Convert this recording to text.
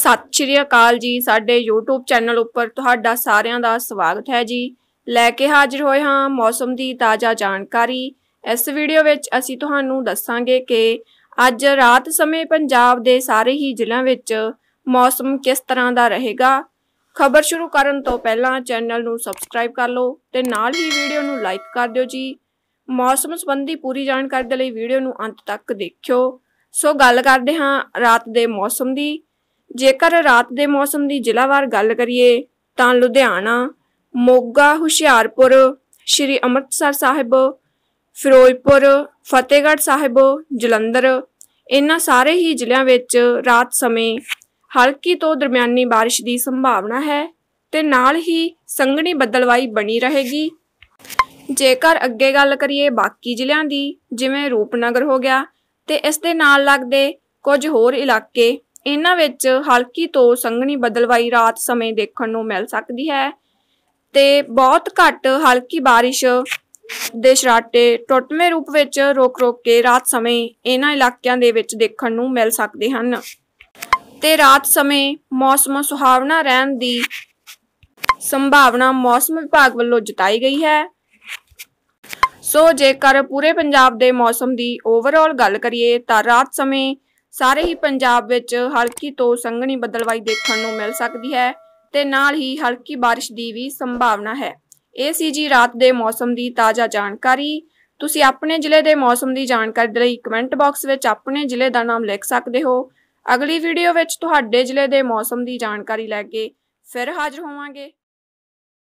ਸਤਿ ਸ਼੍ਰੀ ਅਕਾਲ ਜੀ ਸਾਡੇ YouTube ਚੈਨਲ ਉੱਪਰ ਤੁਹਾਡਾ ਸਾਰਿਆਂ ਦਾ ਸਵਾਗਤ ਹੈ ਜੀ ਲੈ ਕੇ ਹਾਜ਼ਰ ਹੋਏ ਹਾਂ ਮੌਸਮ ਦੀ ਤਾਜ਼ਾ ਜਾਣਕਾਰੀ ਇਸ ਵੀਡੀਓ ਵਿੱਚ ਅਸੀਂ ਤੁਹਾਨੂੰ ਦੱਸਾਂਗੇ ਕਿ ਅੱਜ ਰਾਤ ਸਮੇਂ ਪੰਜਾਬ ਦੇ ਸਾਰੇ ਹੀ ਜ਼ਿਲ੍ਹਿਆਂ ਵਿੱਚ ਮੌਸਮ ਕਿਸ ਤਰ੍ਹਾਂ ਦਾ ਰਹੇਗਾ ਖਬਰ ਸ਼ੁਰੂ ਕਰਨ ਤੋਂ ਪਹਿਲਾਂ ਚੈਨਲ ਨੂੰ ਸਬਸਕ੍ਰਾਈਬ ਕਰ ਲਓ ਤੇ ਨਾਲ ਹੀ ਵੀਡੀਓ ਨੂੰ ਲਾਈਕ ਕਰ ਦਿਓ ਜੀ ਮੌਸਮ ਸੰਬੰਧੀ ਪੂਰੀ ਜਾਣਕਾਰੀ ਦੇ ਲਈ ਵੀਡੀਓ ਨੂੰ ਅੰਤ ਤੱਕ ਦੇਖਿਓ ਸੋ ਗੱਲ ਕਰਦੇ ਹਾਂ ਰਾਤ ਦੇ ਮੌਸਮ ਦੀ ਜੇਕਰ ਰਾਤ ਦੇ ਮੌਸਮ ਦੀ ਜ਼ਿਲ੍ਹਾਵਾਰ ਗੱਲ ਕਰੀਏ ਤਾਂ ਲੁਧਿਆਣਾ ਮੋਗਾ ਹੁਸ਼ਿਆਰਪੁਰ ਸ਼੍ਰੀ ਅੰਮ੍ਰਿਤਸਰ ਸਾਹਿਬ ਫਿਰੋਜ਼ਪੁਰ ਫਤਿਹਗੜ੍ਹ ਸਾਹਿਬ ਜਲੰਧਰ ਇਹਨਾਂ ਸਾਰੇ ਹੀ ਜ਼ਿਲ੍ਹਿਆਂ ਵਿੱਚ ਰਾਤ ਸਮੇਂ ਹਲਕੀ ਤੋਂ ਦਰਮਿਆਨੀ بارش ਦੀ ਸੰਭਾਵਨਾ ਹੈ ਤੇ ਨਾਲ ਹੀ ਸੰਘਣੀ ਬੱਦਲਵਾਈ ਬਣੀ ਰਹੇਗੀ ਜੇਕਰ ਅੱਗੇ ਗੱਲ ਕਰੀਏ ਬਾਕੀ ਜ਼ਿਲ੍ਹਿਆਂ ਦੀ ਜਿਵੇਂ ਰੂਪਨਗਰ ਹੋ ਗਿਆ ਤੇ ਇਸ ਦੇ ਨਾਲ ਲੱਗਦੇ ਕੁਝ ਹੋਰ ਇਲਾਕੇ ਇਹਨਾਂ ਵਿੱਚ ਹਲਕੀ ਤੋਂ ਸੰਘਣੀ ਬਦਲਵਾਈ ਰਾਤ ਸਮੇਂ ਦੇਖਣ ਨੂੰ ਮਿਲ ਸਕਦੀ ਹੈ ਤੇ ਬਹੁਤ ਘੱਟ ਹਲਕੀ بارش ਦੇ ਸ਼ਰਾਟੇ ਟੁੱਟਵੇਂ ਰੂਪ ਵਿੱਚ ਰੋਕ-ਰੋਕ ਕੇ ਰਾਤ ਸਮੇਂ ਇਹਨਾਂ ਇਲਾਕਿਆਂ ਦੇ ਵਿੱਚ ਦੇਖਣ ਨੂੰ ਮਿਲ ਸਕਦੇ ਹਨ ਤੇ ਰਾਤ ਸਮੇਂ ਮੌਸਮ ਸੁਹਾਵਣਾ ਰਹਿਣ ਦੀ ਸੰਭਾਵਨਾ ਮੌਸਮ ਵਿਭਾਗ ਵੱਲੋਂ ਜਤਾਈ ਗਈ ਹੈ ਸੋ ਜੇਕਰ ਪੂਰੇ ਪੰਜਾਬ ਦੇ ਮੌਸਮ ਦੀ ਓਵਰਆਲ ਗੱਲ ਕਰੀਏ ਤਾਂ ਰਾਤ ਸਮੇਂ ਸਾਰੇ ਹੀ ਪੰਜਾਬ ਵਿੱਚ ਹਲਕੀ ਤੋਂ ਸੰਘਣੀ ਬੱਦਲਵਾਈ ਦੇਖਣ ਨੂੰ ਮਿਲ ਸਕਦੀ ਹੈ ਤੇ ਨਾਲ ਹੀ ਹਲਕੀ ਬਾਰਿਸ਼ ਦੀ ਵੀ ਸੰਭਾਵਨਾ ਹੈ ਇਹ ਸੀ ਜੀ ਰਾਤ ਦੇ ਮੌਸਮ ਦੀ ਤਾਜ਼ਾ ਜਾਣਕਾਰੀ ਤੁਸੀਂ ਆਪਣੇ ਜ਼ਿਲ੍ਹੇ ਦੇ ਮੌਸਮ ਦੀ ਜਾਣਕਾਰੀ ਲਈ ਕਮੈਂਟ ਬਾਕਸ ਵਿੱਚ ਆਪਣੇ ਜ਼ਿਲ੍ਹੇ ਦਾ ਨਾਮ ਲਿਖ ਸਕਦੇ ਹੋ ਅਗਲੀ ਵੀਡੀਓ ਵਿੱਚ ਤੁਹਾਡੇ ਜ਼ਿਲ੍ਹੇ ਦੇ ਮੌਸਮ ਦੀ ਜਾਣਕਾਰੀ ਲੈ ਕੇ ਫਿਰ ਹਾਜ਼ਰ ਹੋਵਾਂਗੇ